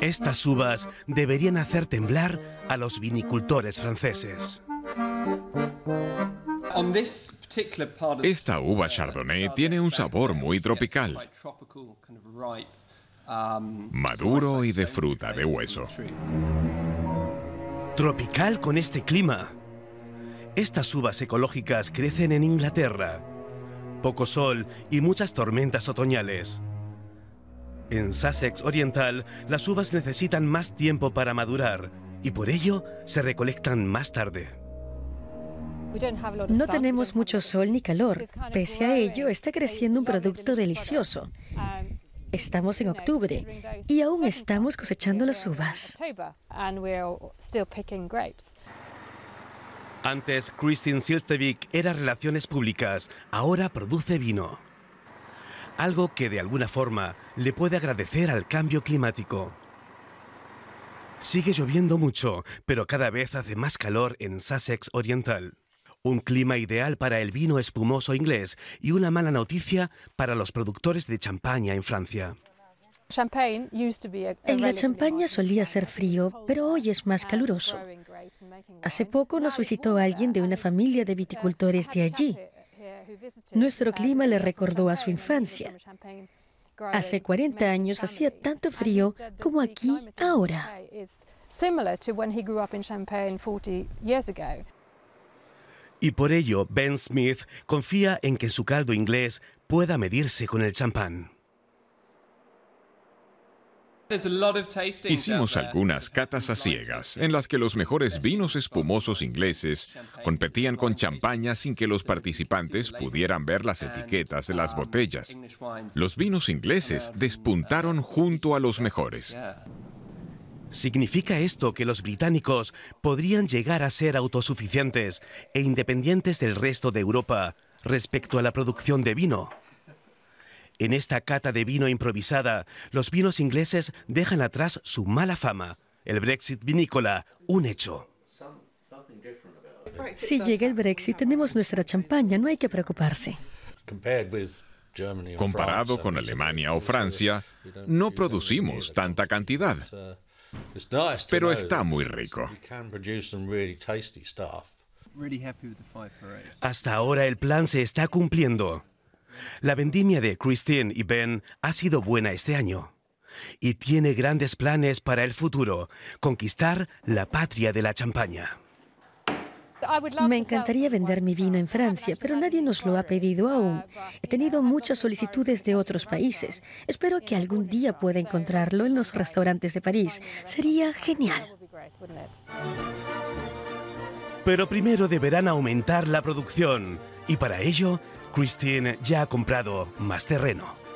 Estas uvas deberían hacer temblar a los vinicultores franceses. Esta uva Chardonnay tiene un sabor muy tropical, maduro y de fruta de hueso. Tropical con este clima. Estas uvas ecológicas crecen en Inglaterra. Poco sol y muchas tormentas otoñales. En Sussex Oriental, las uvas necesitan más tiempo para madurar y por ello se recolectan más tarde. No tenemos mucho sol ni calor. Pese a ello, está creciendo un producto delicioso. Estamos en octubre y aún estamos cosechando las uvas. Antes, Christine Silstevik era Relaciones Públicas, ahora produce vino algo que de alguna forma le puede agradecer al cambio climático. Sigue lloviendo mucho, pero cada vez hace más calor en Sussex Oriental. Un clima ideal para el vino espumoso inglés y una mala noticia para los productores de champaña en Francia. En La champaña solía ser frío, pero hoy es más caluroso. Hace poco nos visitó alguien de una familia de viticultores de allí nuestro clima le recordó a su infancia. Hace 40 años hacía tanto frío como aquí ahora. Y por ello, Ben Smith confía en que su caldo inglés pueda medirse con el champán. Hicimos algunas catas a ciegas en las que los mejores vinos espumosos ingleses competían con champaña sin que los participantes pudieran ver las etiquetas de las botellas. Los vinos ingleses despuntaron junto a los mejores. ¿Significa esto que los británicos podrían llegar a ser autosuficientes e independientes del resto de Europa respecto a la producción de vino? En esta cata de vino improvisada, los vinos ingleses dejan atrás su mala fama. El Brexit vinícola, un hecho. Si llega el Brexit, tenemos nuestra champaña, no hay que preocuparse. Comparado con Alemania o Francia, no producimos tanta cantidad, pero está muy rico. Hasta ahora el plan se está cumpliendo. La vendimia de Christine y Ben ha sido buena este año y tiene grandes planes para el futuro, conquistar la patria de la champaña. Me encantaría vender mi vino en Francia, pero nadie nos lo ha pedido aún. He tenido muchas solicitudes de otros países. Espero que algún día pueda encontrarlo en los restaurantes de París. Sería genial. Pero primero deberán aumentar la producción y para ello, Christine ya ha comprado más terreno.